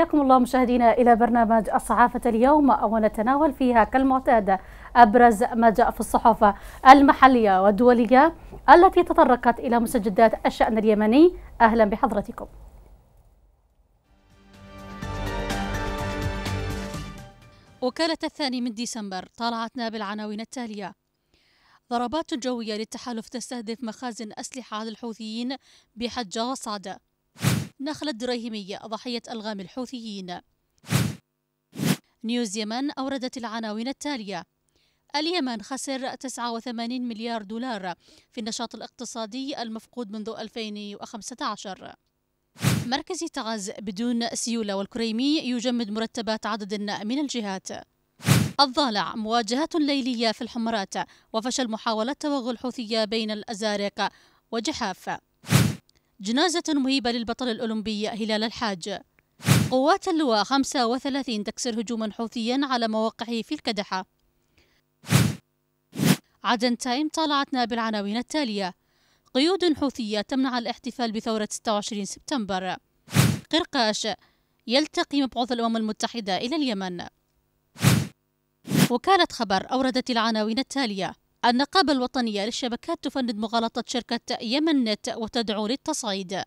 حياكم الله مشاهدينا إلى برنامج الصحافة اليوم ونتناول فيها كالمعتاد أبرز ما جاء في الصحف المحلية والدولية التي تطرقت إلى مستجدات الشأن اليمني أهلا بحضرتكم وكالة الثاني من ديسمبر طالعتنا بالعناوين التالية ضربات جوية للتحالف تستهدف مخازن أسلحة للحوثيين بحجة وصعدة نخلة الدراهمية ضحية ألغام الحوثيين نيوز يمن أوردت العناوين التالية اليمن خسر 89 مليار دولار في النشاط الاقتصادي المفقود منذ 2015 مركز تعز بدون سيولة والكريمي يجمد مرتبات عدد من الجهات الضالع مواجهات ليلية في الحمرات وفشل محاولة توغل الحوثية بين الأزارق وجحاف جنازة مهيبة للبطل الأولمبي هلال الحاج قوات اللواء 35 تكسر هجوما حوثيا على مواقعه في الكدحة عدن تايم طالعتنا بالعناوين التالية قيود حوثية تمنع الاحتفال بثورة 26 سبتمبر قرقاش يلتقي مبعوث الأمم المتحدة إلى اليمن وكالة خبر أوردت العناوين التالية النقابة الوطنية للشبكات تفند مغالطة شركة يمن نت وتدعو للتصعيد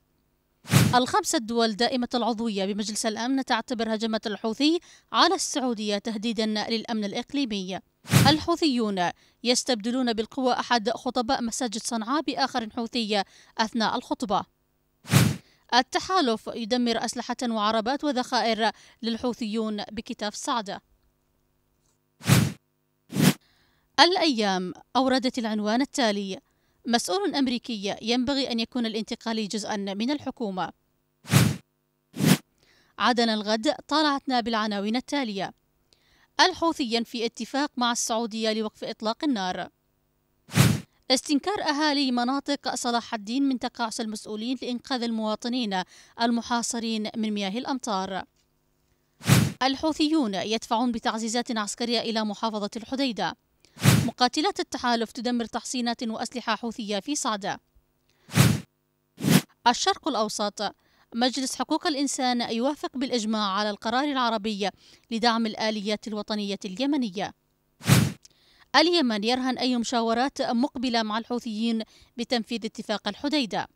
الخمسة الدول دائمة العضوية بمجلس الأمن تعتبر هجمة الحوثي على السعودية تهديدا للأمن الإقليمي الحوثيون يستبدلون بالقوة أحد خطباء مساجد صنعاء بآخر حوثي أثناء الخطبة التحالف يدمر أسلحة وعربات وذخائر للحوثيون بكتاف صعده الأيام أوردت العنوان التالي مسؤول أمريكي ينبغي أن يكون الانتقال جزءا من الحكومة عدن الغد طالعتنا بالعناوين التالية الحوثيا في اتفاق مع السعودية لوقف إطلاق النار استنكار أهالي مناطق صلاح الدين من تقاعس المسؤولين لإنقاذ المواطنين المحاصرين من مياه الأمطار الحوثيون يدفعون بتعزيزات عسكرية إلى محافظة الحديدة مقاتلات التحالف تدمر تحصينات وأسلحة حوثية في صعدة الشرق الأوسط مجلس حقوق الإنسان يوافق بالإجماع على القرار العربي لدعم الآليات الوطنية اليمنية اليمن يرهن أي مشاورات مقبلة مع الحوثيين بتنفيذ اتفاق الحديدة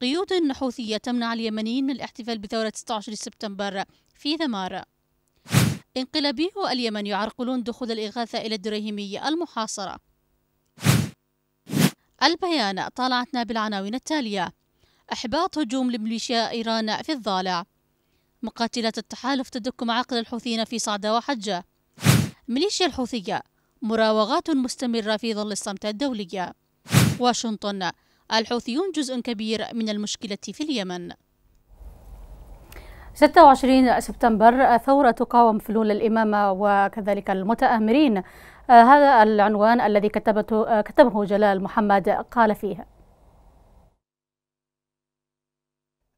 قيود حوثية تمنع اليمنيين من الاحتفال بثورة 16 سبتمبر في ذمار انقلابيو اليمن يعرقلون دخول الإغاثة إلى الدريهمية المحاصرة البيان طالعتنا بالعناوين التالية إحباط هجوم لميليشيا إيران في الضالع مقاتلات التحالف تدك معاقل الحوثيين في صعدة وحجة ميليشيا الحوثية مراوغات مستمرة في ظل الصمت الدولية واشنطن الحوثيون جزء كبير من المشكلة في اليمن 26 سبتمبر ثورة تقاوم فلول الإمامة وكذلك المتآمرين آه، هذا العنوان الذي كتبته آه، كتبه جلال محمد قال فيه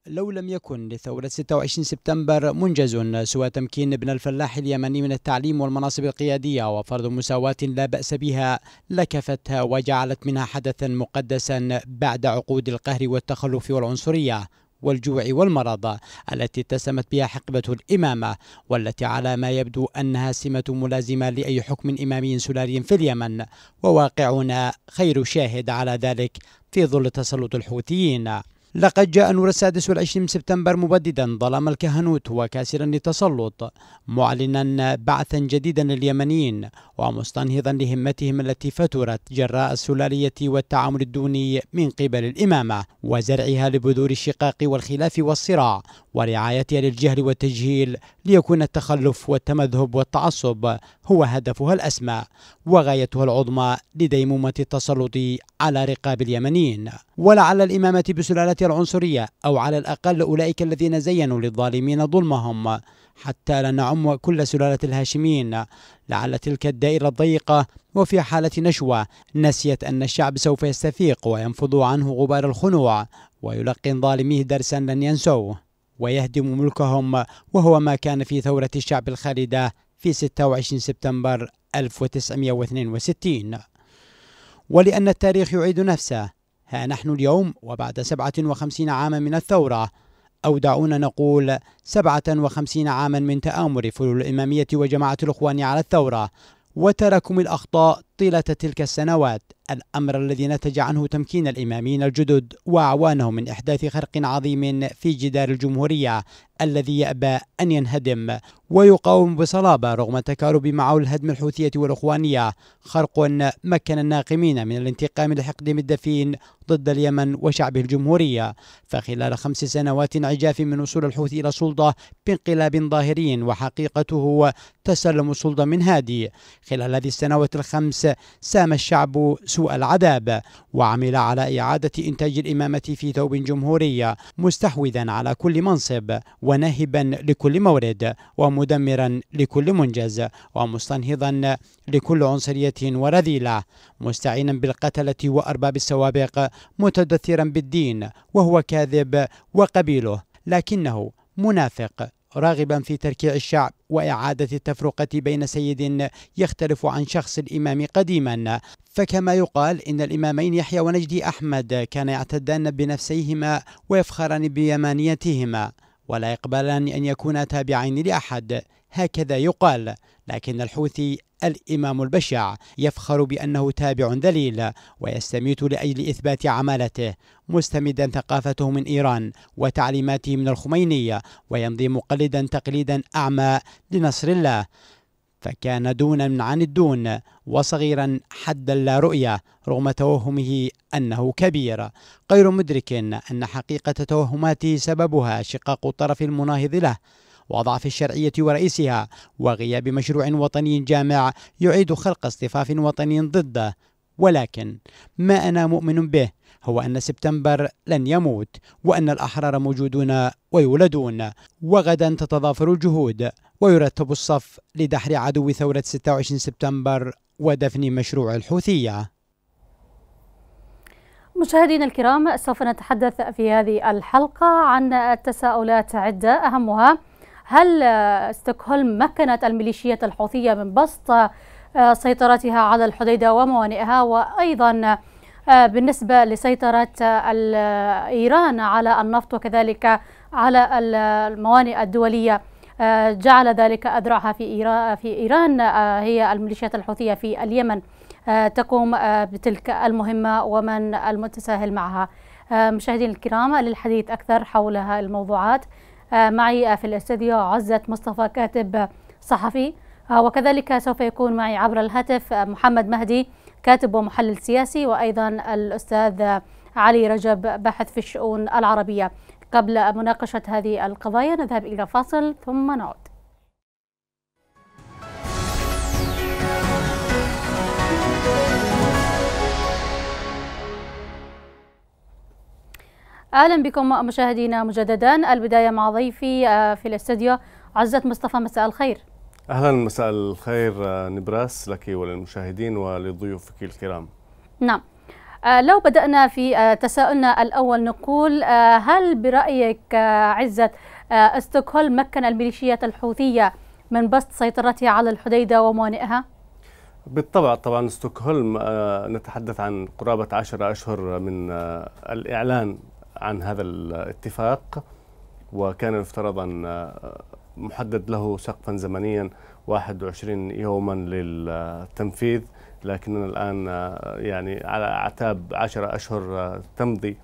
لو لم يكن لثورة 26 سبتمبر منجز سوى تمكين ابن الفلاح اليمني من التعليم والمناصب القيادية وفرض مساواة لا بأس بها لكفتها وجعلت منها حدثا مقدسا بعد عقود القهر والتخلف والعنصرية والجوع والمرض التي اتسمت بها حقبة الإمامة والتي على ما يبدو أنها سمة ملازمة لأي حكم إمامي سلالي في اليمن وواقعنا خير شاهد على ذلك في ظل تسلط الحوثيين لقد جاء نور السادس والعشرين من سبتمبر مبددا ظلام الكهنوت وكاسرا للتسلط معلنا بعثا جديدا لليمنيين ومستنهضا لهمتهم التي فترت جراء السلالية والتعامل الدوني من قبل الإمامة وزرعها لبذور الشقاق والخلاف والصراع ورعايتها للجهل والتجهيل ليكون التخلف والتمذهب والتعصب هو هدفها الأسمى وغايتها العظمى لديمومة التسلط على رقاب اليمنيين ولعل الإمامة بسلالة العنصرية أو على الأقل أولئك الذين زينوا للظالمين ظلمهم حتى لا نعم كل سلالة الهاشميين لعل تلك الدائرة الضيقة وفي حالة نشوة نسيت أن الشعب سوف يستفيق وينفض عنه غبار الخنوع ويلقن ظالميه درسا لن ينسوه ويهدم ملكهم وهو ما كان في ثورة الشعب الخالدة في 26 سبتمبر 1962 ولأن التاريخ يعيد نفسه ها نحن اليوم وبعد 57 عاما من الثورة أو دعونا نقول 57 عاما من تآمر فلول الإمامية وجماعة الإخوان على الثورة وتراكم الأخطاء طيلة تلك السنوات الأمر الذي نتج عنه تمكين الإمامين الجدد وأعوانهم من إحداث خرق عظيم في جدار الجمهورية الذي يأبى أن ينهدم ويقاوم بصلابة رغم تكارب معه الهدم الحوثية والإخوانية خرق مكن الناقمين من الانتقام لحقد الدفين ضد اليمن وشعبه الجمهورية فخلال خمس سنوات عجاف من وصول الحوثي إلى السلطة بانقلاب ظاهري وحقيقته تسلم السلطة من هادي خلال هذه السنوات الخمس سام الشعب سوء العذاب وعمل على إعادة إنتاج الإمامة في ثوب جمهورية مستحوذا على كل منصب وناهبا لكل مورد ومدمرا لكل منجز ومستنهضا لكل عنصرية ورذيلة مستعينا بالقتلة وأرباب السوابق متدثرا بالدين وهو كاذب وقبيله لكنه منافق راغبا في تركيع الشعب وإعادة التفرقة بين سيد يختلف عن شخص الإمام قديما فكما يقال إن الإمامين يحيى ونجدي أحمد كان يعتدان بنفسيهما ويفخران بيمانيتهما ولا يقبلان أن يكونا تابعين لأحد هكذا يقال لكن الحوثي الإمام البشع يفخر بأنه تابع ذليل ويستميت لأجل إثبات عمالته مستمدا ثقافته من إيران وتعليماته من الخمينية ويمضي مقلدا تقليدا أعمى لنصر الله فكان دونا عن الدون وصغيرا حد لا رؤية رغم توهمه أنه كبير غير مدرك أن حقيقة توهماته سببها شقاق الطرف المناهض له وضعف الشرعية ورئيسها وغياب مشروع وطني جامع يعيد خلق اصطفاف وطني ضده ولكن ما أنا مؤمن به هو أن سبتمبر لن يموت وأن الأحرار موجودون ويولدون وغدا تتضافر الجهود ويرتب الصف لدحر عدو ثورة 26 سبتمبر ودفن مشروع الحوثية مشاهدينا الكرام سوف نتحدث في هذه الحلقة عن التساؤلات عدة أهمها هل آه، ستوكهولم مكنت الميليشيات الحوثية من بسط آه، سيطرتها على الحديدة وموانئها وأيضا آه، بالنسبة لسيطرة إيران على النفط وكذلك على الموانئ الدولية جعل ذلك أذرعها في إيران في ايران هي الميليشيات الحوثية في اليمن تقوم بتلك المهمة ومن المتساهل معها مشاهدينا الكرام للحديث أكثر حول هذه الموضوعات آه، معي آه، في الاستديو عزة مصطفى كاتب صحفي آه، وكذلك سوف يكون معي عبر الهاتف محمد مهدي كاتب ومحلل سياسي وأيضا الأستاذ علي رجب باحث في الشؤون العربية قبل مناقشة هذه القضايا نذهب إلى فاصل ثم نعود اهلا بكم مشاهدينا مجددا البدايه مع ضيفي آه، في الاستديو عزت مصطفى مساء الخير اهلا مساء الخير آه، نبراس لك وللمشاهدين ولضيوفك الكرام نعم آه، لو بدأنا في تساؤلنا الأول نقول هل برأيك عزة استوكهولم مكن الميليشيات الحوثية من بسط سيطرتها على الحديدة وموانئها؟ بالطبع طبعا استوكهولم نتحدث عن قرابة 10 أشهر من الإعلان عن هذا الاتفاق وكان يفترض أن آه، محدد له سقفا زمنيا 21 يوما للتنفيذ لكننا الآن آه، يعني على أعتاب 10 أشهر آه، تمضي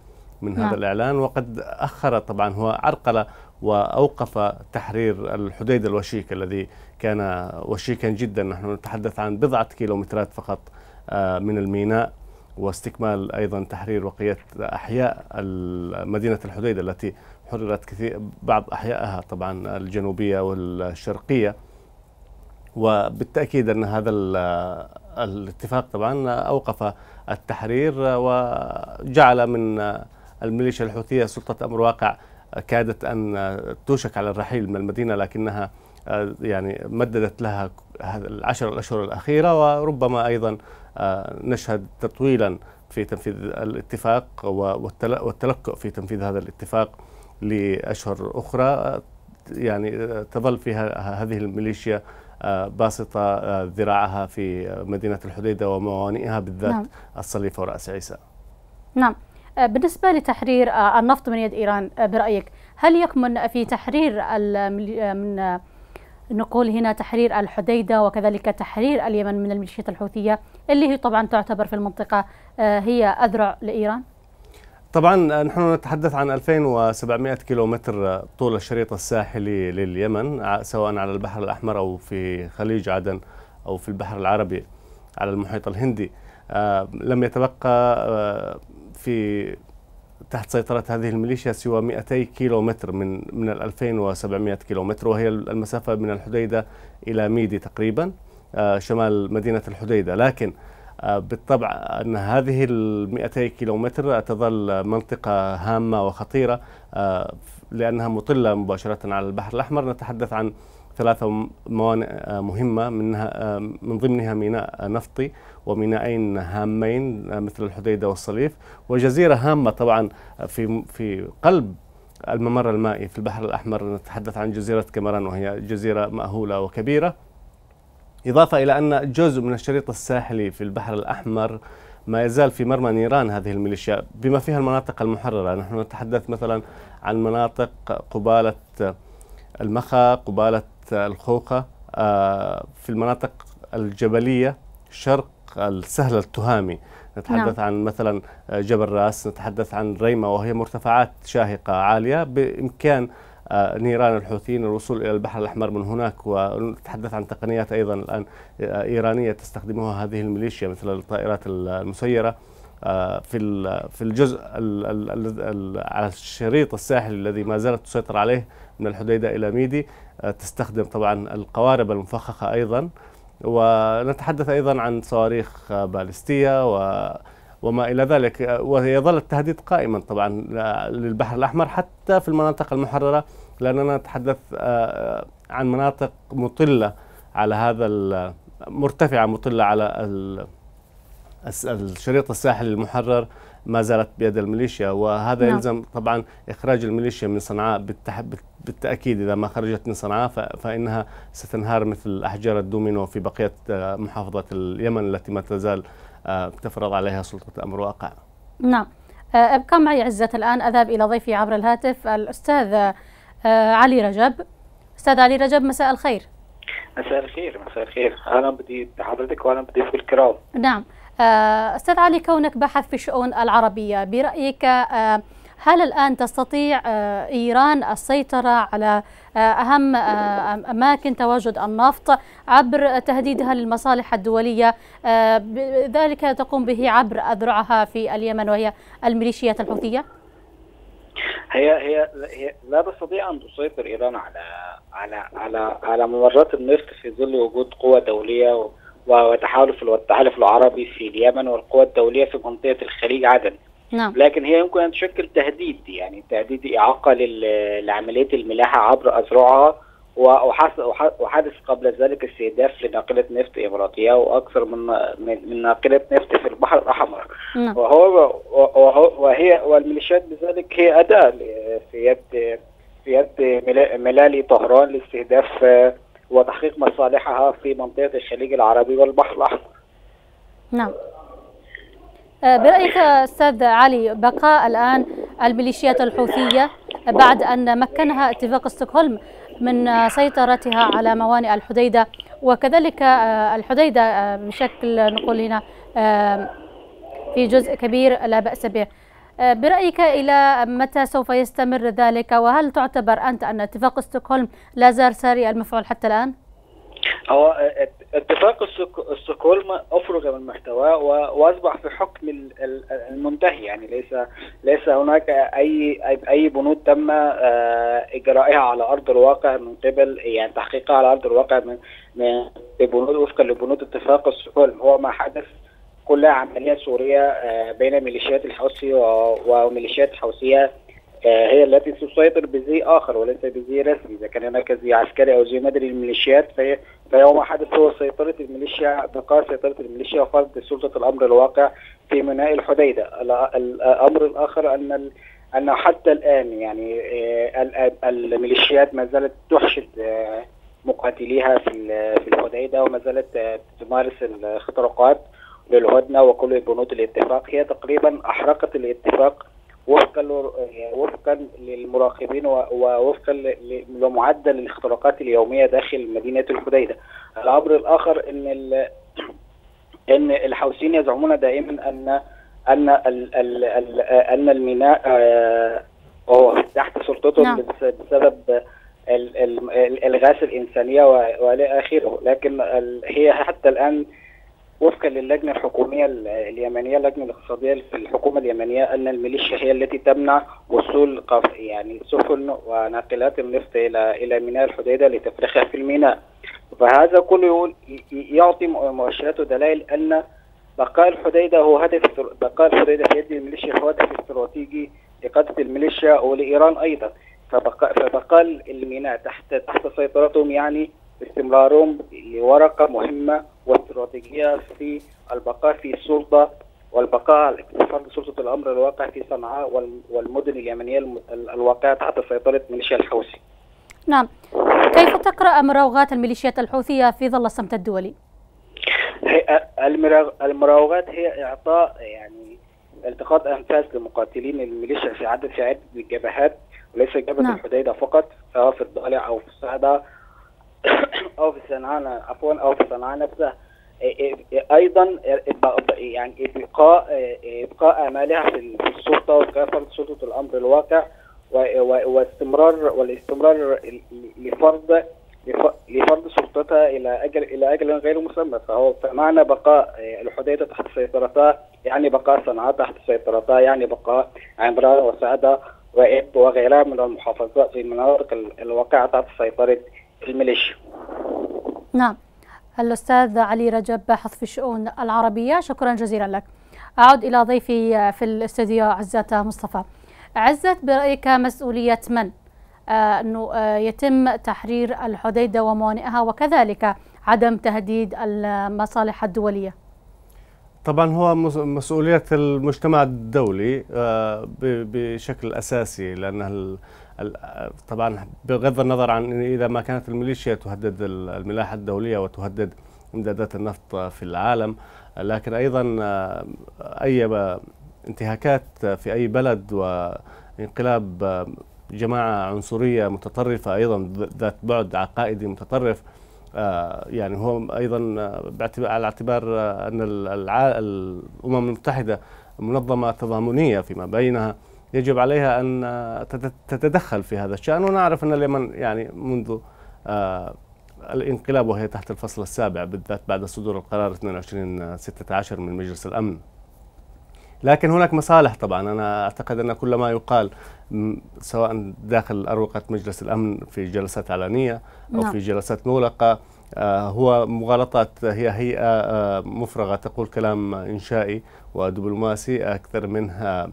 من نعم. هذا الإعلان وقد أخر طبعا هو عرقل وأوقف تحرير الحديد الوشيك الذي كان وشيكا جدا نحن نتحدث عن بضعة كيلومترات فقط من الميناء واستكمال ايضا تحرير بقيه احياء مدينه الحديده التي حررت كثير بعض احيائها طبعا الجنوبيه والشرقيه وبالتاكيد ان هذا الاتفاق طبعا اوقف التحرير وجعل من الميليشيا الحوثيه سلطه امر واقع كادت ان توشك على الرحيل من المدينه لكنها آه، يعني مددت لها العشر الاشهر الاخيره وربما ايضا نشهد تطويلا في تنفيذ الاتفاق والتلكؤ في تنفيذ هذا الاتفاق لأشهر أخرى يعني تظل فيها هذه الميليشيا آه، باسطة آه، ذراعها في مدينة الحديدة وموانئها بالذات نعم. الصليفة ورأس عيسى نعم آه، بالنسبة لتحرير النفط من يد إيران برأيك هل يكمن في تحرير من نقول هنا تحرير الحديدة وكذلك تحرير اليمن من الميليشيات الحوثية اللي هي طبعا تعتبر في المنطقة آه، هي أذرع لإيران طبعا آه، نحن نتحدث عن 2700 كيلومتر طول الشريط الساحلي لليمن سواء على البحر الأحمر أو في خليج عدن أو في البحر العربي على المحيط الهندي آه، لم يتبقى في تحت سيطرة هذه الميليشيا سوى 200 كيلومتر من من ال 2700 كيلومتر وهي المسافة من الحديدة إلى ميدي تقريبا آه، شمال مدينة الحديدة لكن آه، بالطبع أن هذه ال 200 كيلومتر تظل منطقة هامة وخطيرة آه، لأنها مطلة مباشرة على البحر الأحمر نتحدث عن ثلاثة موانئ آه، مهمة منها آه، من ضمنها ميناء آه، نفطي ومينائين هامين مثل الحديدة والصليف وجزيرة هامة طبعا في في قلب الممر المائي في البحر الأحمر نتحدث عن جزيرة كمران وهي جزيرة مأهولة وكبيرة إضافة إلى أن جزء من الشريط الساحلي في البحر الأحمر ما يزال في مرمى نيران هذه الميليشيا بما فيها المناطق المحررة نحن نتحدث مثلا عن مناطق قبالة المخا قبالة الخوخة آه، في المناطق الجبلية شرق السهل التهامي نتحدث نعم. عن مثلا آه، جبل راس نتحدث عن ريمة وهي مرتفعات شاهقة عالية بإمكان آه، نيران الحوثيين الوصول إلى البحر الأحمر من هناك ونتحدث عن تقنيات أيضا الآن إيرانية تستخدمها هذه الميليشيا مثل الطائرات المسيرة في في الجزء على الشريط الساحلي الذي ما زالت تسيطر عليه من الحديده الى ميدي تستخدم طبعا القوارب المفخخة أيضا ونتحدث أيضا عن صواريخ باليستية و وما إلى ذلك ويظل التهديد قائما طبعا للبحر الأحمر حتى في المناطق المحررة لأننا نتحدث آه، عن مناطق مطلة على هذا مرتفعة مطلة على الشريط الساحلي المحرر ما زالت بيد الميليشيا وهذا نعم. يلزم طبعا إخراج الميليشيا من صنعاء بالتأكيد إذا ما خرجت من صنعاء فإنها ستنهار مثل أحجار الدومينو في بقية آه، محافظة اليمن التي ما تزال آه، تفرض عليها سلطة أمر واقع نعم آه، ابقى معي عزت الآن أذهب إلى ضيفي عبر الهاتف الأستاذ علي رجب أستاذ علي رجب مساء الخير مساء الخير مساء الخير انا بدي حضرتك بدي بضيوف الكرام نعم آه، أستاذ علي كونك باحث في الشؤون العربية برأيك آه، هل الآن تستطيع آه، إيران السيطرة على أهم أماكن تواجد النفط عبر تهديدها للمصالح الدولية ذلك تقوم به عبر أذرعها في اليمن وهي الميليشيات الحوثية؟ هي هي هي لا تستطيع ان تسيطر ايران على على على على ممرات النفط في ظل وجود قوى دوليه وتحالف والتحالف العربي في اليمن والقوى الدولية في منطقة الخليج عدن نعم. لكن هي يمكن أن تشكل تهديد يعني تهديد إعاقة لعملية الملاحة عبر أذرعها وحدث قبل ذلك استهداف لناقلة نفط إماراتية وأكثر من من ناقلة نفط في البحر الأحمر نعم. وهو وهو وهي والميليشيات بذلك هي أداة في يد في يد ملالي طهران لاستهداف وتحقيق مصالحها في منطقة الخليج العربي والبحر الأحمر نعم آه، برأيك أستاذ علي بقاء الآن الميليشيات الحوثية بعد أن مكنها اتفاق ستوكهولم من آه، سيطرتها على موانئ الحديدة وكذلك آه، الحديدة بشكل نقول هنا في جزء كبير لا بأس به برأيك إلى متى سوف يستمر ذلك وهل تعتبر أنت أن اتفاق ستوكهولم لا زال ساري المفعول حتى الآن؟ هو اتفاق ستوكهولم افرغ من محتواه واصبح في حكم المنتهي يعني ليس ليس هناك اي اي بنود تم آه، اجرائها على ارض الواقع من قبل يعني تحقيقها على ارض الواقع من بنود وفقا لبنود اتفاق ستوكهولم هو ما حدث كلها عمليه سوريه آه، بين ميليشيات الحوثي وميليشيات حوثيه آه، هي التي تسيطر بزي اخر وليس بزي رسمي اذا كان هناك زي عسكري او زي مدني للميليشيات فهي فيوم حدث هو سيطره الميليشيا بقاء سيطره الميليشيا وفرض سلطه الامر الواقع في ميناء الحديده الامر الاخر ان ان حتى الان يعني آه، الميليشيات ما زالت تحشد مقاتليها في في الحديده وما زالت تمارس الاختراقات للهدنه وكل بنود الاتفاق هي تقريبا احرقت الاتفاق وفقا وفقا للمراقبين ووفقا لمعدل الاختراقات اليوميه داخل مدينه الحديده. الامر الاخر ان ان الحوثيين يزعمون دائما ان ان ان, ان الميناء آه، هو تحت سلطتهم نعم. بسبب الغاز الانسانيه والى اخره، لكن هي حتى الان وفقا للجنه الحكوميه اليمنيه اللجنه الاقتصاديه في الحكومه اليمنيه ان الميليشيا هي التي تمنع وصول يعني سفن وناقلات النفط الى الى ميناء الحديده لتفريخها في الميناء فهذا كله يعطي مؤشرات ودلائل ان بقاء الحديده هو هدف بقاء الحديده في يد الميليشيا هو هدف استراتيجي لقاده الميليشيا ولايران ايضا فبقاء فبقاء الميناء تحت تحت سيطرتهم يعني استمرارهم لورقة مهمة واستراتيجية في البقاء في السلطة والبقاء على فرض سلطة الأمر الواقع في صنعاء والمدن اليمنية الواقعة تحت سيطرة ميليشيا الحوثي نعم كيف تقرأ مراوغات الميليشيات الحوثية في ظل الصمت الدولي؟ المراوغات هي إعطاء يعني التقاط أنفاس لمقاتلين الميليشيا في عدد في عدة الجبهات وليس جبهة نعم. الحديدة فقط سواء في الضالع أو في الصعدة صنعاء عفوا صنعاء نفسها ايضا إيه، إيه، إيه، يعني ابقاء ابقاء امالها في السلطه وكافه سلطه الامر الواقع واستمرار والاستمرار لفرض لفرض سلطتها الى اجل الى اجل غير مسمى فهو معنى بقاء الحديده تحت سيطرتها يعني بقاء صنعاء تحت سيطرتها يعني بقاء عمران وسعده وإب وغيرها من المحافظات في المناطق الواقعه تحت سيطره الميليشيا نعم الأستاذ علي رجب باحث في الشؤون العربية شكرا جزيلا لك أعود إلى ضيفي في الاستديو عزة مصطفى عزة برأيك مسؤولية من آه، أنه آه، يتم تحرير الحديدة وموانئها وكذلك عدم تهديد المصالح الدولية طبعا هو مسؤولية المجتمع الدولي آه، بشكل أساسي لأن آه، طبعا بغض النظر عن اذا ما كانت الميليشيا تهدد الملاحه الدوليه وتهدد امدادات النفط في العالم لكن ايضا آه، اي انتهاكات في اي بلد وانقلاب آه، جماعه عنصريه متطرفه ايضا ذات بعد عقائدي متطرف يعني هو ايضا على اعتبار ان الامم المتحده منظمه تضامنيه فيما بينها يجب عليها أن آه، تتدخل في هذا الشأن ونعرف أن اليمن يعني منذ آه، الانقلاب وهي تحت الفصل السابع بالذات بعد صدور القرار 2216 من مجلس الأمن لكن هناك مصالح طبعا أنا أعتقد أن كل ما يقال سواء داخل أروقة مجلس الأمن في جلسات علنية أو نعم. في جلسات مغلقة آه، هو مغالطات هي هيئة مفرغة تقول كلام إنشائي ودبلوماسي أكثر منها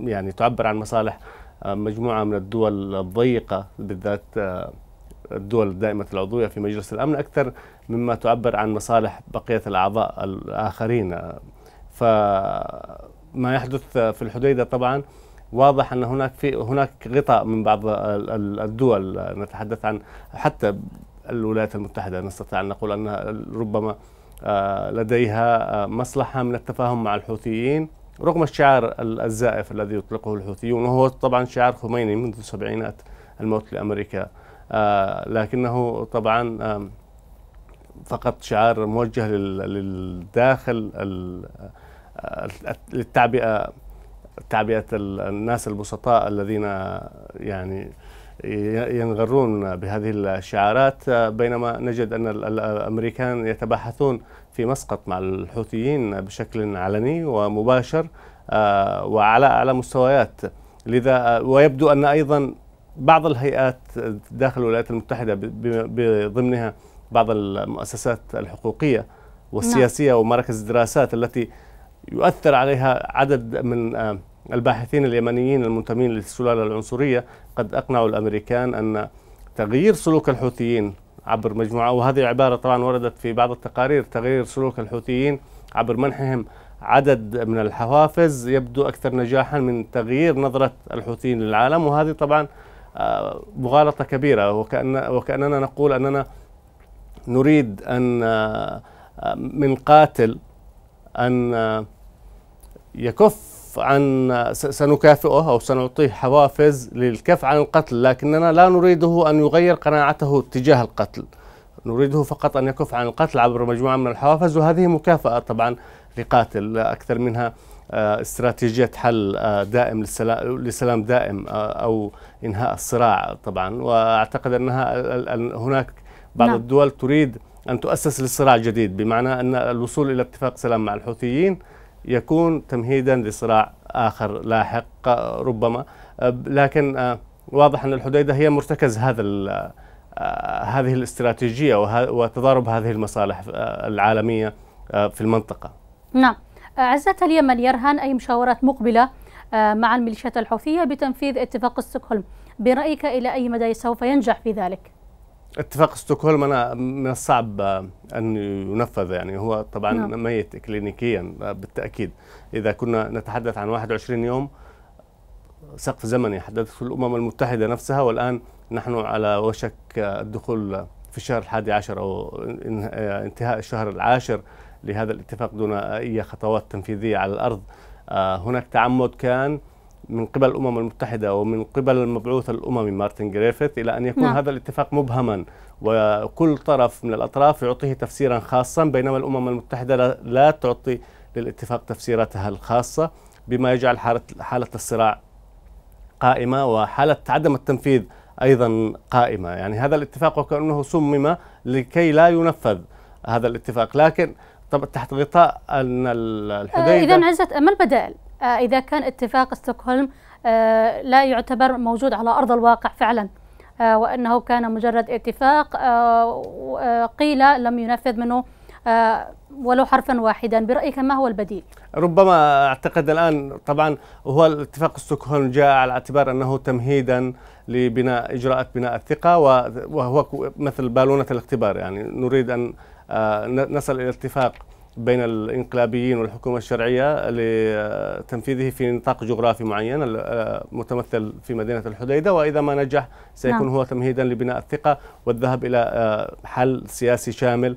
يعني تعبر عن مصالح آه، مجموعة من الدول الضيقة بالذات آه، الدول دائمة العضوية في مجلس الأمن أكثر مما تعبر عن مصالح بقية الأعضاء الآخرين آه، فما يحدث في الحديدة طبعا واضح أن هناك في هناك غطاء من بعض الدول نتحدث عن حتى الولايات المتحدة نستطيع أن نقول أنها ربما لديها مصلحة من التفاهم مع الحوثيين رغم الشعار الزائف الذي يطلقه الحوثيون وهو طبعا شعار خميني منذ سبعينات الموت لأمريكا آه لكنه طبعا آه فقط شعار موجه للداخل آه، للتعبئة تعبئة الناس البسطاء الذين يعني ينغرون بهذه الشعارات آه، بينما نجد أن الأمريكان يتباحثون في مسقط مع الحوثيين بشكل علني ومباشر آه، وعلى أعلى مستويات لذا آه، ويبدو أن أيضا بعض الهيئات داخل الولايات المتحدة بضمنها بعض المؤسسات الحقوقية والسياسية نعم. ومراكز الدراسات التي يؤثر عليها عدد من آه، الباحثين اليمنيين المنتمين للسلالة العنصرية قد أقنعوا الأمريكان أن تغيير سلوك الحوثيين عبر مجموعة وهذه العبارة طبعا وردت في بعض التقارير تغيير سلوك الحوثيين عبر منحهم عدد من الحوافز يبدو أكثر نجاحا من تغيير نظرة الحوثيين للعالم وهذه طبعا آه، مغالطة كبيرة وكأن وكأننا نقول أننا نريد أن آه، آه، من قاتل أن يكف عن سنكافئه أو سنعطيه حوافز للكف عن القتل لكننا لا نريده أن يغير قناعته تجاه القتل نريده فقط أن يكف عن القتل عبر مجموعة من الحوافز وهذه مكافأة طبعا لقاتل أكثر منها آه، استراتيجية حل آه، دائم لسلام دائم آه، أو إنهاء الصراع طبعا وأعتقد أنها هناك بعض نعم. الدول تريد أن تؤسس لصراع جديد بمعنى أن الوصول إلى اتفاق سلام مع الحوثيين يكون تمهيدا لصراع آخر لاحق ربما أه، لكن أه، واضح أن الحديدة هي مرتكز هذا أه، هذه الاستراتيجية وتضارب هذه المصالح العالمية في المنطقة نعم عزة اليمن يرهن أي مشاورات مقبلة مع الميليشيات الحوثية بتنفيذ اتفاق ستوكهولم برأيك إلى أي مدى سوف ينجح في ذلك؟ اتفاق ستوكهولم انا من الصعب آه، ان ينفذ يعني هو طبعا نعم. ميت كلينيكيا آه، بالتاكيد اذا كنا نتحدث عن 21 يوم سقف زمني حددته الامم المتحده نفسها والان نحن على وشك آه، الدخول في الشهر الحادي عشر او انتهاء الشهر العاشر لهذا الاتفاق دون اي خطوات تنفيذيه على الارض هناك تعمد كان من قبل الأمم المتحدة ومن قبل المبعوث الأممي مارتن جريفيث إلى أن يكون نعم. هذا الاتفاق مبهما وكل طرف من الأطراف يعطيه تفسيرا خاصا بينما الأمم المتحدة لا تعطي للاتفاق تفسيراتها الخاصة بما يجعل حالة, حالة الصراع قائمة وحالة عدم التنفيذ أيضا قائمة يعني هذا الاتفاق وكأنه صمم لكي لا ينفذ هذا الاتفاق لكن طب تحت غطاء أن الحديدة إذا عزت ما البدائل؟ آه، إذا كان اتفاق استوكهولم آه، لا يعتبر موجود على أرض الواقع فعلا آه، وأنه كان مجرد اتفاق قيل لم ينفذ منه ولو حرفا واحدا برأيك ما هو البديل؟ ربما أعتقد الآن طبعا هو الاتفاق استوكهولم جاء على اعتبار أنه تمهيدا لبناء إجراءات بناء الثقة وهو مثل بالونة الاختبار يعني نريد أن نصل إلى اتفاق بين الانقلابيين والحكومه الشرعيه لتنفيذه في نطاق جغرافي معين آه، متمثل في مدينه الحديده واذا ما نجح سيكون نعم. هو تمهيدا لبناء الثقه والذهب الى آه، حل سياسي شامل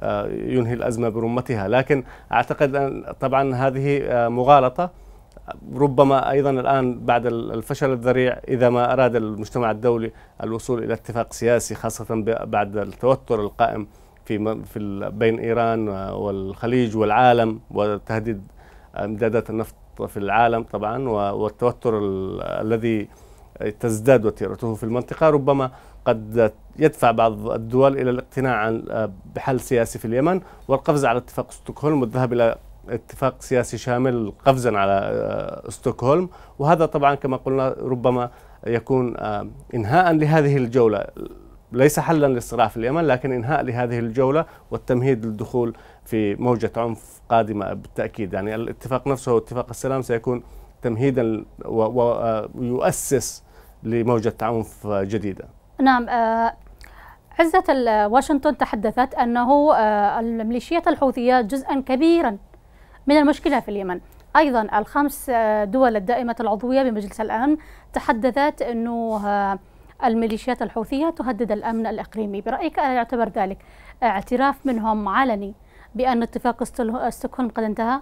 آه، ينهي الازمه برمتها، لكن اعتقد ان طبعا هذه مغالطه ربما ايضا الان بعد الفشل الذريع اذا ما اراد المجتمع الدولي الوصول الى اتفاق سياسي خاصه بعد التوتر القائم في في بين ايران والخليج والعالم وتهديد امدادات النفط في العالم طبعا والتوتر الذي تزداد وتيرته في المنطقه ربما قد يدفع بعض الدول الى الاقتناع عن آه، بحل سياسي في اليمن والقفز على اتفاق ستوكهولم والذهاب الى اتفاق سياسي شامل قفزا على آه، ستوكهولم وهذا طبعا كما قلنا ربما يكون آه، انهاء لهذه الجوله ليس حلا للصراع في اليمن لكن انهاء لهذه الجوله والتمهيد للدخول في موجه عنف قادمه بالتاكيد يعني الاتفاق نفسه اتفاق السلام سيكون تمهيدا ويؤسس آه، لموجه عنف جديده. نعم آه، عزة واشنطن تحدثت أنه آه، الميليشيات الحوثية جزءا كبيرا من المشكلة في اليمن أيضا الخمس دول الدائمة العضوية بمجلس الأمن تحدثت أنه الميليشيات الحوثية تهدد الأمن الإقليمي برأيك ألا يعتبر ذلك اعتراف منهم علني بأن اتفاق ستوكهولم قد انتهى؟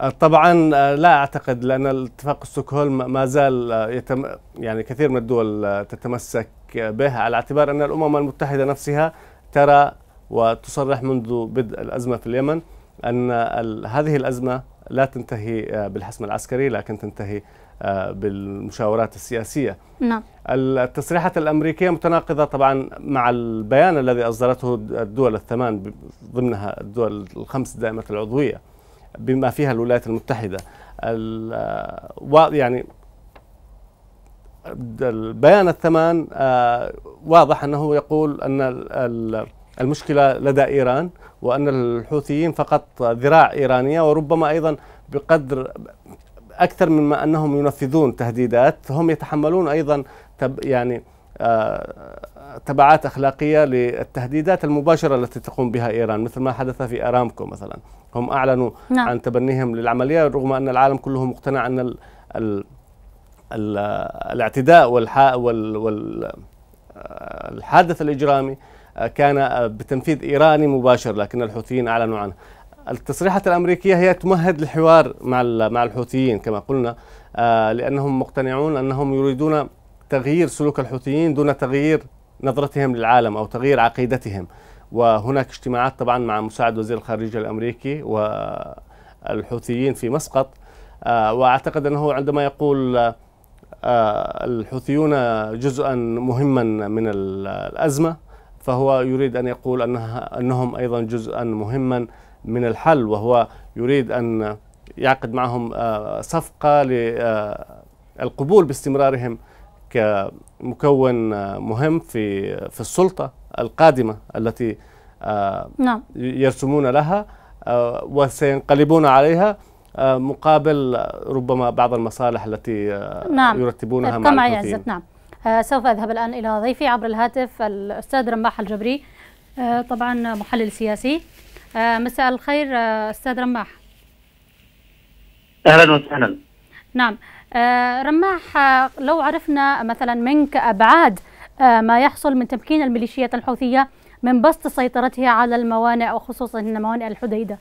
أه، طبعا أه، لا اعتقد لان اتفاق ستوكهولم ما زال أه، يتم يعني كثير من الدول تتمسك به على اعتبار ان الامم المتحده نفسها ترى وتصرح منذ بدء الازمه في اليمن ان هذه الازمه لا تنتهي بالحسم العسكري لكن تنتهي آه، بالمشاورات السياسية نعم التصريحات الأمريكية متناقضة طبعا مع البيان الذي أصدرته الدول الثمان ضمنها الدول الخمس دائمة العضوية بما فيها الولايات المتحدة آه، يعني البيان الثمان آه، واضح أنه يقول أن المشكلة لدى إيران وأن الحوثيين فقط ذراع إيرانية وربما أيضا بقدر اكثر مما انهم ينفذون تهديدات هم يتحملون ايضا تب يعني آه، تبعات اخلاقيه للتهديدات المباشره التي تقوم بها ايران مثل ما حدث في ارامكو مثلا هم اعلنوا نعم. عن تبنيهم للعمليه رغم ان العالم كله مقتنع ان الـ الـ الـ الاعتداء والحا وال والحادث آه، الحادث الاجرامي آه، كان بتنفيذ ايراني مباشر لكن الحوثيين اعلنوا عنه التصريحات الامريكيه هي تمهد للحوار مع مع الحوثيين كما قلنا آه، لانهم مقتنعون انهم يريدون تغيير سلوك الحوثيين دون تغيير نظرتهم للعالم او تغيير عقيدتهم وهناك اجتماعات طبعا مع مساعد وزير الخارجيه الامريكي والحوثيين في مسقط آه، واعتقد انه عندما يقول آه، الحوثيون جزءا مهما من الازمه فهو يريد ان يقول انها انهم ايضا جزءا مهما من الحل وهو يريد أن يعقد معهم آه، صفقة للقبول آه، باستمرارهم كمكون آه، مهم في في السلطة القادمة التي نعم. يرسمون لها وسينقلبون عليها مقابل ربما بعض المصالح التي نعم. يرتبونها مع الحوثيين نعم سوف أذهب الآن إلى ضيفي عبر الهاتف الأستاذ رماح الجبري طبعا محلل سياسي آه، مساء الخير آه، استاذ رماح اهلا وسهلا نعم آه، رماح لو عرفنا مثلا منك ابعاد ما يحصل من تمكين الميليشيات الحوثيه من بسط سيطرتها على الموانئ وخصوصا موانئ الحديده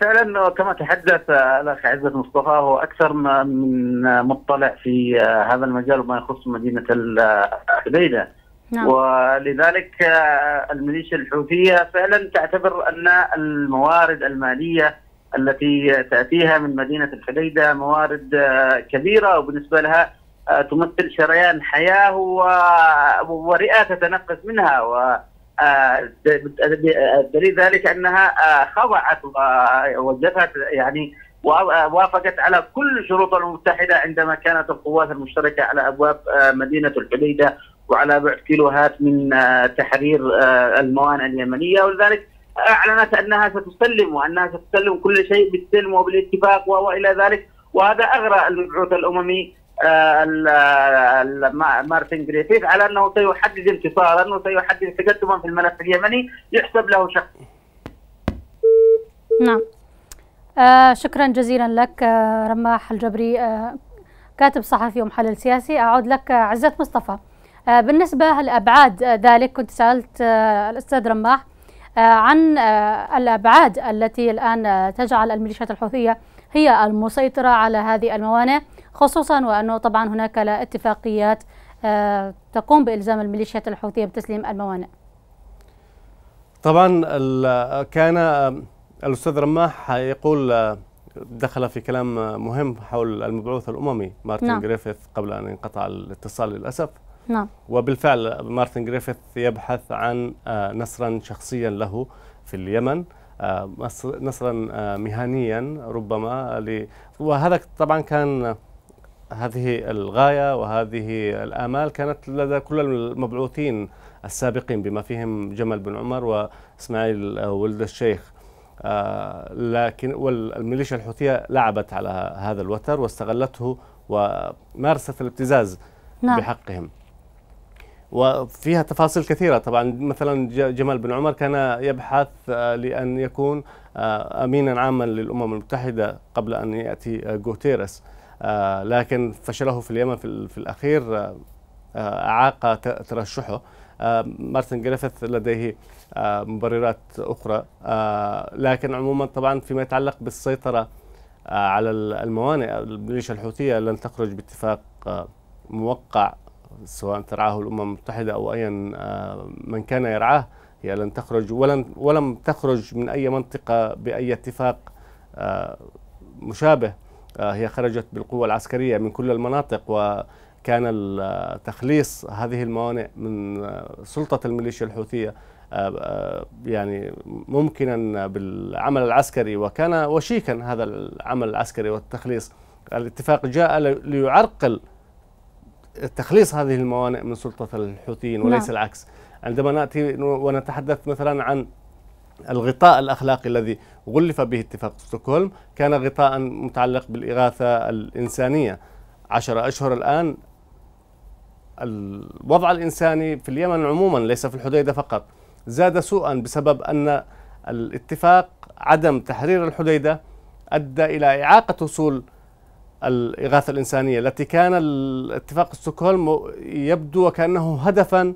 فعلا كما تحدث الاخ عزت مصطفى هو اكثر من مطلع في هذا المجال وما يخص مدينه الحديده نعم. ولذلك آه، الميليشيا الحوثيه فعلا تعتبر ان الموارد الماليه التي تاتيها من مدينه الحديده موارد آه، كبيره وبالنسبه لها آه، تمثل شريان حياه ورئه تتنفس منها و دليل ذلك انها خضعت ووجهت يعني وافقت على كل شروط المتحده عندما كانت القوات المشتركه على ابواب مدينه الحديده وعلى بعد كيلوهات من آه، تحرير آه، الموانئ اليمنيه ولذلك اعلنت انها ستسلم وانها ستسلم كل شيء بالسلم وبالاتفاق والى ذلك وهذا اغرى المبعوث الاممي آه، مارتن جريفيث على انه سيحدد انتصارا وسيحدد تقدما في الملف اليمني يحسب له شخص نعم آه شكرا جزيلا لك آه رماح الجبري آه كاتب صحفي ومحلل سياسي اعود لك عزت مصطفى آه، بالنسبة لأبعاد آه، ذلك كنت سألت آه، الأستاذ رماح عن الأبعاد التي الآن تجعل الميليشيات الحوثية هي المسيطرة على هذه الموانئ خصوصا وأنه طبعا هناك لا اتفاقيات تقوم بإلزام الميليشيات الحوثية بتسليم الموانئ طبعا كان الأستاذ رماح يقول دخل في كلام مهم حول المبعوث الأممي مارتن نعم. جريفيث قبل أن ينقطع الاتصال للأسف نعم وبالفعل مارتن جريفيث يبحث عن آه، نصرا شخصيا له في اليمن آه، نصرا آه، مهنيا ربما وهذا طبعا كان هذه الغايه وهذه الامال كانت لدى كل المبعوثين السابقين بما فيهم جمال بن عمر واسماعيل ولد الشيخ لكن والميليشيا الحوثيه لعبت على هذا الوتر واستغلته ومارست الابتزاز نعم. بحقهم وفيها تفاصيل كثيرة طبعا مثلا جمال بن عمر كان يبحث آه، لأن يكون آه، أمينا عاما للأمم المتحدة قبل أن يأتي آه، غوتيرس لكن فشله في اليمن في الأخير أعاق ترشحه مارتن جريفيث لديه مبررات أخرى لكن عموما طبعا فيما يتعلق بالسيطرة على الموانئ الميليشيا الحوثية لن تخرج باتفاق موقع سواء ترعاه الامم المتحده او ايا آه، من كان يرعاه هي لن تخرج ولن ولم تخرج من اي منطقه باي اتفاق آه، مشابه آه، هي خرجت بالقوه العسكريه من كل المناطق وكان تخليص هذه الموانئ من سلطه الميليشيا الحوثيه يعني ممكنا بالعمل العسكري وكان وشيكا هذا العمل العسكري والتخليص الاتفاق جاء ليعرقل تخليص هذه الموانئ من سلطة الحوثيين نعم. وليس نعم. العكس عندما نأتي ونتحدث مثلا عن الغطاء الأخلاقي الذي غلف به اتفاق ستوكهولم كان غطاء متعلق بالإغاثة الإنسانية عشر أشهر الآن الوضع الإنساني في اليمن عموما ليس في الحديدة فقط زاد سوءا بسبب أن الاتفاق عدم تحرير الحديدة أدى إلى إعاقة وصول الإغاثة الإنسانية التي كان الاتفاق ستوكهولم يبدو وكأنه هدفا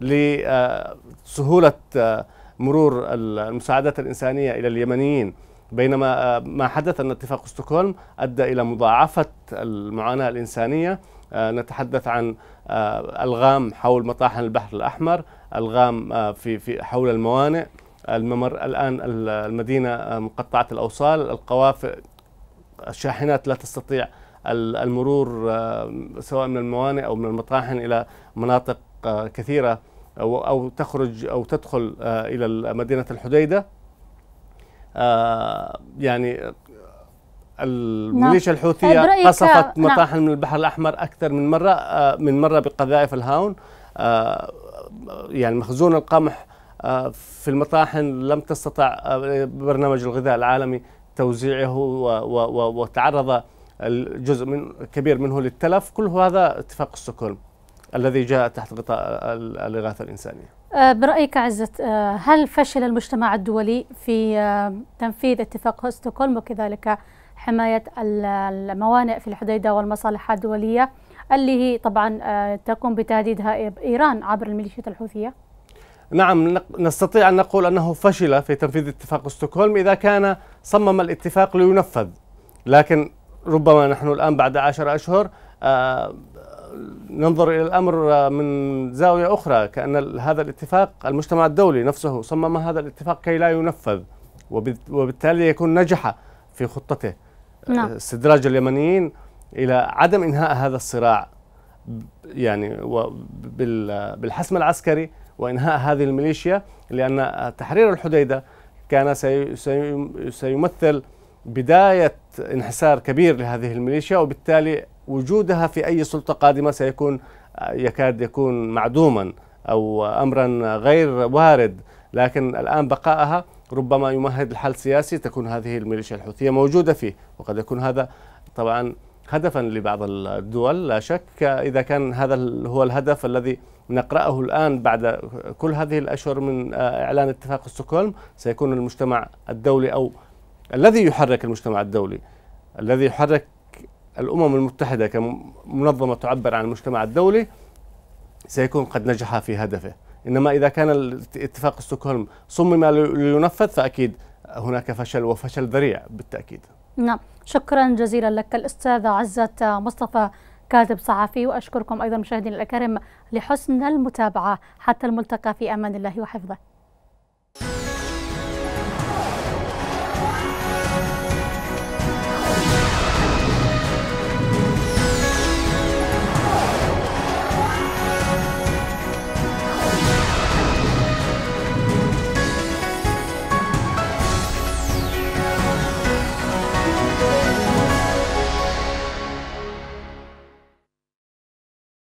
لسهولة آه، مرور المساعدات الإنسانية إلى اليمنيين بينما آه، ما حدث أن اتفاق ستوكهولم أدى إلى مضاعفة المعاناة الإنسانية آه، نتحدث عن ألغام حول مطاحن البحر الأحمر ألغام في في حول الموانئ الممر الآن المدينة مقطعة الأوصال القوافل الشاحنات لا تستطيع المرور آه، سواء من الموانئ او من المطاحن الى مناطق آه، كثيره او تخرج او تدخل آه، الى مدينه الحديده يعني الميليشيا نعم. الحوثيه طيب، قصفت نعم. مطاحن من البحر الاحمر اكثر من مره من مره بقذائف الهاون يعني مخزون القمح في المطاحن لم تستطع برنامج الغذاء العالمي توزيعه وتعرض جزء من كبير منه للتلف كل هذا اتفاق السكون الذي جاء تحت غطاء الإغاثة الإنسانية أه، برأيك عزة أه، هل فشل المجتمع الدولي في أه، تنفيذ اتفاق ستوكهولم وكذلك حماية الموانئ في الحديدة والمصالح الدولية اللي هي طبعا تقوم بتهديدها إيران عبر الميليشيات الحوثية؟ نعم نستطيع أن نقول أنه فشل في تنفيذ اتفاق ستوكهولم إذا كان صمم الاتفاق لينفذ لكن ربما نحن الآن بعد عشر أشهر آه، ننظر إلى الأمر من زاوية أخرى كأن هذا الاتفاق المجتمع الدولي نفسه صمم هذا الاتفاق كي لا ينفذ وبالتالي يكون نجح في خطته آه، نعم. استدراج اليمنيين إلى عدم إنهاء هذا الصراع يعني بالحسم العسكري وإنهاء هذه الميليشيا لأن تحرير الحديدة كان سيمثل بداية انحسار كبير لهذه الميليشيا وبالتالي وجودها في أي سلطة قادمة سيكون يكاد يكون معدوما أو أمرا غير وارد لكن الآن بقائها ربما يمهد الحل سياسي تكون هذه الميليشيا الحوثية موجودة فيه وقد يكون هذا طبعا هدفا لبعض الدول لا شك إذا كان هذا هو الهدف الذي نقرأه الآن بعد كل هذه الأشهر من آه، إعلان اتفاق ستوكهولم سيكون المجتمع الدولي أو الذي يحرك المجتمع الدولي الذي يحرك الأمم المتحدة كمنظمة تعبر عن المجتمع الدولي سيكون قد نجح في هدفه إنما إذا كان اتفاق ستوكهولم صمم لينفذ فأكيد هناك فشل وفشل ذريع بالتأكيد نعم شكرا جزيلا لك الأستاذ عزت مصطفى كاتب صحفي وأشكركم أيضا مشاهدينا الكرام لحسن المتابعة حتى الملتقى في أمان الله وحفظه